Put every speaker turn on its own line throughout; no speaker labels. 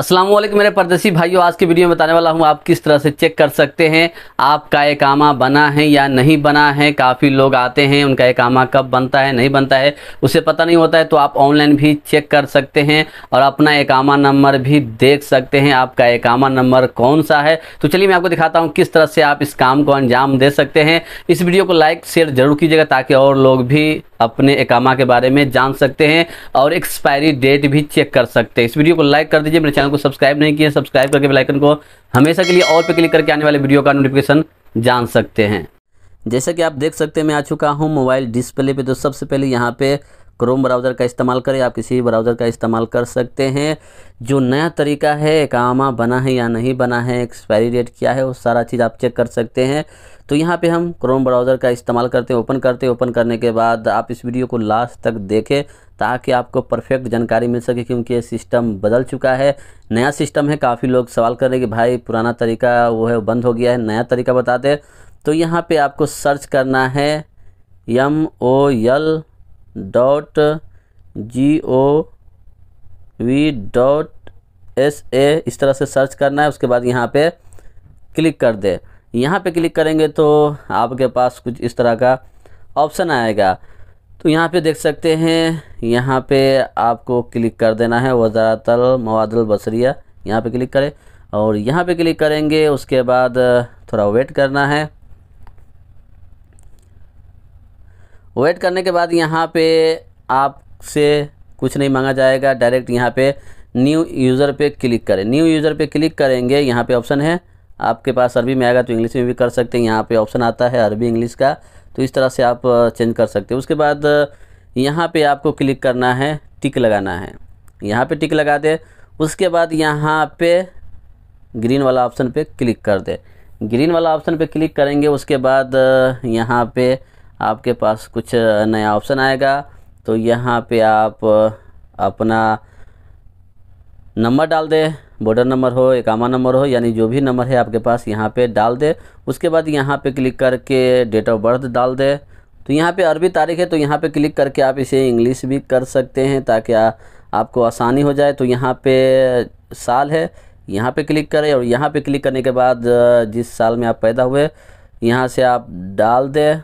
असलम मेरे परदेसी भाइयों आज के वीडियो में बताने वाला हूँ आप किस तरह से चेक कर सकते हैं आपका एकामा बना है या नहीं बना है काफ़ी लोग आते हैं उनका एकामा कब बनता है नहीं बनता है उसे पता नहीं होता है तो आप ऑनलाइन भी चेक कर सकते हैं और अपना एकामा नंबर भी देख सकते हैं आपका एकामा नंबर कौन सा है तो चलिए मैं आपको दिखाता हूँ किस तरह से आप इस काम को अंजाम दे सकते हैं इस वीडियो को लाइक शेयर जरूर कीजिएगा ताकि और लोग भी अपने एकामा के बारे में जान सकते हैं और एक्सपायरी डेट भी चेक कर सकते हैं इस वीडियो को लाइक कर दीजिए मेरे चैनल चैनल को सब्सक्राइब नहीं किए सब्सक्राइब करके बेलाइकन को हमेशा के लिए और पे क्लिक करके आने वाले वीडियो का नोटिफिकेशन जान सकते हैं जैसा कि आप देख सकते हैं मैं आ चुका हूँ मोबाइल डिस्प्ले पे तो सबसे पहले यहाँ पे क्रोम ब्राउज़र का इस्तेमाल करें आप किसी भी ब्राउज़र का इस्तेमाल कर सकते हैं जो नया तरीका है कामा बना है या नहीं बना है एक्सपायरी डेट क्या है वो सारा चीज़ आप चेक कर सकते हैं तो यहाँ पे हम क्रोम ब्राउज़र का इस्तेमाल करते हैं ओपन करते हैं ओपन करने के बाद आप इस वीडियो को लास्ट तक देखें ताकि आपको परफेक्ट जानकारी मिल सके क्योंकि ये सिस्टम बदल चुका है नया सिस्टम है काफ़ी लोग सवाल कर रहे हैं कि भाई पुराना तरीका वो है बंद हो गया है नया तरीका बता दें तो यहाँ पर आपको सर्च करना है M O L dot G O V dot S A इस तरह से सर्च करना है उसके बाद यहाँ पे क्लिक कर दे यहाँ पे क्लिक करेंगे तो आपके पास कुछ इस तरह का ऑप्शन आएगा तो यहाँ पे देख सकते हैं यहाँ पे आपको क्लिक कर देना है वजारतल मवादल बसरिया यहाँ पे क्लिक करें और यहाँ पे क्लिक करेंगे उसके बाद थोड़ा वेट करना है वेट करने के बाद यहाँ पे आपसे कुछ नहीं मांगा जाएगा डायरेक्ट यहाँ पे न्यू यूज़र पे क्लिक करें न्यू यूज़र पे क्लिक करेंगे यहाँ पे ऑप्शन है आपके पास अरबी में आएगा तो इंग्लिश में भी कर सकते हैं यहाँ पे ऑप्शन आता है अरबी इंग्लिश का तो इस तरह से आप चेंज कर सकते हैं उसके बाद यहाँ पे आपको क्लिक करना है टिक लगाना है यहाँ पे टिक लगा दे उसके बाद यहाँ पे ग्रीन वाला ऑप्शन पे क्लिक कर दे ग्रीन वाला ऑप्शन पे क्लिक करेंगे उसके बाद यहाँ पे आपके पास कुछ नया ऑप्शन आएगा तो यहाँ पे आप अपना नंबर डाल दें बॉर्डर नंबर हो एकामा नंबर हो यानी जो भी नंबर है आपके पास यहाँ पे डाल दे उसके बाद यहाँ पे क्लिक करके डेट ऑफ बर्थ डाल दे तो यहाँ पे अरबी तारीख है तो यहाँ पे क्लिक करके आप इसे इंग्लिश भी कर सकते हैं ताकि आ, आपको आसानी हो जाए तो यहाँ पे साल है यहाँ पे क्लिक करें और यहाँ पे क्लिक करने के बाद जिस साल में आप पैदा हुए यहाँ से आप डाल दें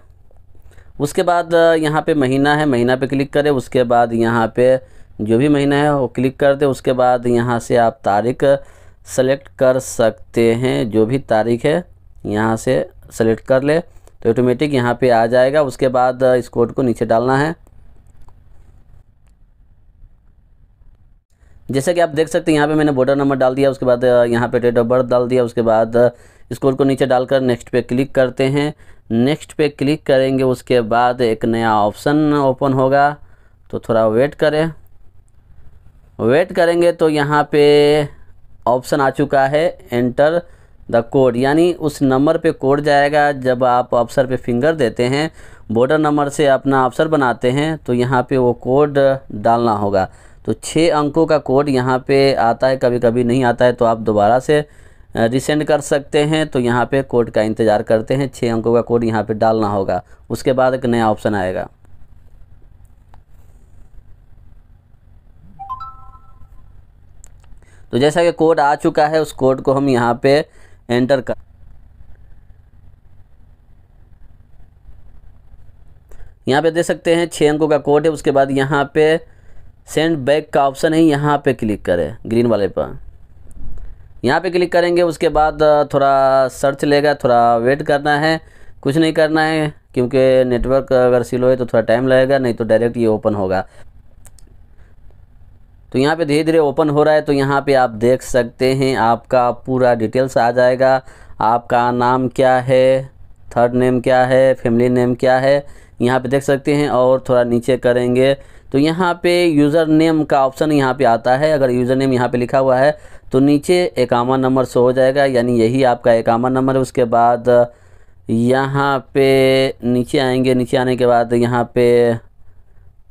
उसके बाद यहाँ पे महीना है महीना पे क्लिक करें उसके बाद यहाँ पे जो भी महीना है वो क्लिक कर दें उसके बाद यहाँ से आप तारीख सेलेक्ट कर सकते हैं जो भी तारीख है यहाँ से सेलेक्ट कर ले तो ऑटोमेटिक यहाँ पे आ जाएगा उसके बाद इस कोड को नीचे डालना है जैसा कि आप देख सकते हैं यहाँ पे मैंने बॉर्डर नंबर डाल दिया उसके बाद यहाँ पे डेट ऑफ बर्थ डाल दिया उसके बाद इस कोड को नीचे डालकर नेक्स्ट पे क्लिक करते हैं नेक्स्ट पे क्लिक करेंगे उसके बाद एक नया ऑप्शन ओपन होगा तो थोड़ा वेट करें वेट करेंगे तो यहाँ पे ऑप्शन आ चुका है एंटर द कोड यानी उस नंबर पे कोड जाएगा जब आप ऑप्सर पे फिंगर देते हैं बॉर्डर नंबर से अपना ऑप्सर बनाते हैं तो यहाँ पे वो कोड डालना होगा तो छः अंकों का कोड यहाँ पे आता है कभी कभी नहीं आता है तो आप दोबारा से रिसेंड कर सकते हैं तो यहाँ पे कोड का इंतज़ार करते हैं छः अंकों का कोड यहाँ पे डालना होगा उसके बाद एक नया ऑप्शन आएगा तो जैसा कि कोड आ चुका है उस कोड को हम यहाँ पे एंटर कर यहाँ पे देख सकते हैं छः अंकों का कोड है उसके बाद यहाँ पे सेंड बैक का ऑप्शन है यहाँ पे क्लिक करें ग्रीन वाले पर यहाँ पे क्लिक करेंगे उसके बाद थोड़ा सर्च लेगा थोड़ा वेट करना है कुछ नहीं करना है क्योंकि नेटवर्क अगर स्लो है तो थोड़ा टाइम लगेगा नहीं तो डायरेक्ट ये ओपन होगा तो यहाँ पे धीरे धीरे ओपन हो रहा है तो यहाँ पे आप देख सकते हैं आपका पूरा डिटेल्स आ जाएगा आपका नाम क्या है थर्ड नेम क्या है फैमिली नेम क्या है यहाँ पे देख सकते हैं और थोड़ा नीचे करेंगे तो यहाँ पे यूज़र नेम का ऑप्शन यहाँ पे आता है अगर यूज़र नेम यहाँ पे लिखा हुआ है तो नीचे एकामा नंबर शो हो जाएगा यानी यही आपका एकामा नंबर है उसके बाद यहाँ पे नीचे आएंगे नीचे आने के बाद यहाँ पे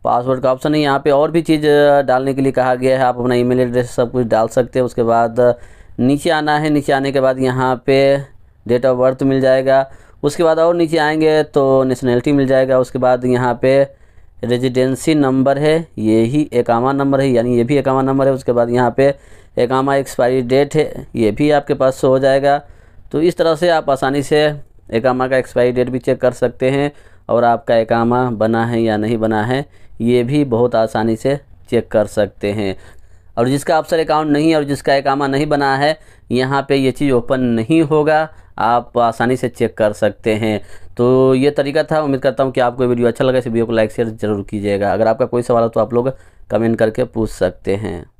पासवर्ड का ऑप्शन है यहाँ पे और भी चीज़ डालने के लिए कहा गया है आप अपना ईमेल एड्रेस सब कुछ डाल सकते हैं उसके बाद नीचे आना है नीचे आने के बाद यहाँ पे डेट ऑफ बर्थ मिल जाएगा उसके बाद और नीचे आएंगे तो नेशनलिटी मिल जाएगा उसके बाद यहाँ पे रेजिडेंसी नंबर है ये ही एकामा नंबर है यानी ये भी एकामा नंबर है उसके बाद यहाँ पर एकामा एक्सपायरी डेट है ये भी आपके पास हो जाएगा तो इस तरह से आप आसानी से एकामा का एक्सपायरी डेट भी चेक कर सकते हैं और आपका एकामा बना है या नहीं बना है ये भी बहुत आसानी से चेक कर सकते हैं और जिसका अफसर अकाउंट नहीं है और जिसका एकामा नहीं बना है यहाँ पे ये चीज़ ओपन नहीं होगा आप आसानी से चेक कर सकते हैं तो ये तरीका था उम्मीद करता हूँ कि आपको वीडियो अच्छा लगा इस वीडियो को लाइक शेयर जरूर कीजिएगा अगर आपका कोई सवाल हो तो आप लोग कमेंट करके पूछ सकते हैं